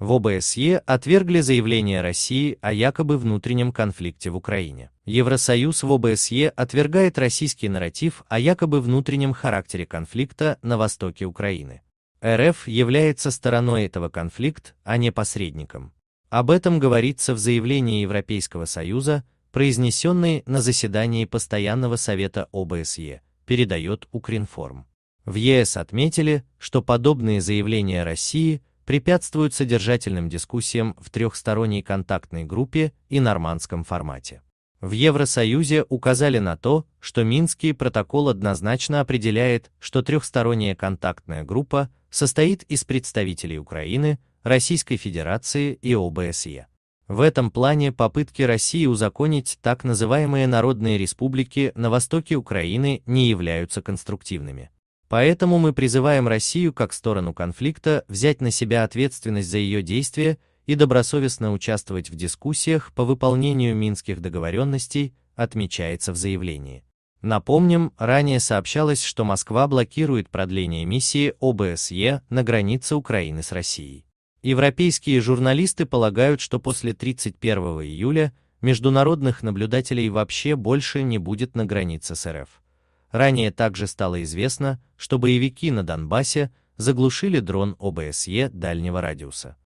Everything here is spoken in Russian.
В ОБСЕ отвергли заявление России о якобы внутреннем конфликте в Украине. Евросоюз в ОБСЕ отвергает российский нарратив о якобы внутреннем характере конфликта на востоке Украины. РФ является стороной этого конфликта, а не посредником. Об этом говорится в заявлении Европейского Союза, произнесенной на заседании Постоянного Совета ОБСЕ, передает Укринформ. В ЕС отметили, что подобные заявления России – препятствуют содержательным дискуссиям в трехсторонней контактной группе и нормандском формате. В Евросоюзе указали на то, что Минский протокол однозначно определяет, что трехсторонняя контактная группа состоит из представителей Украины, Российской Федерации и ОБСЕ. В этом плане попытки России узаконить так называемые народные республики на востоке Украины не являются конструктивными. Поэтому мы призываем Россию как сторону конфликта взять на себя ответственность за ее действия и добросовестно участвовать в дискуссиях по выполнению минских договоренностей, отмечается в заявлении. Напомним, ранее сообщалось, что Москва блокирует продление миссии ОБСЕ на границе Украины с Россией. Европейские журналисты полагают, что после 31 июля международных наблюдателей вообще больше не будет на границе с РФ. Ранее также стало известно, что боевики на Донбассе заглушили дрон ОБСЕ дальнего радиуса.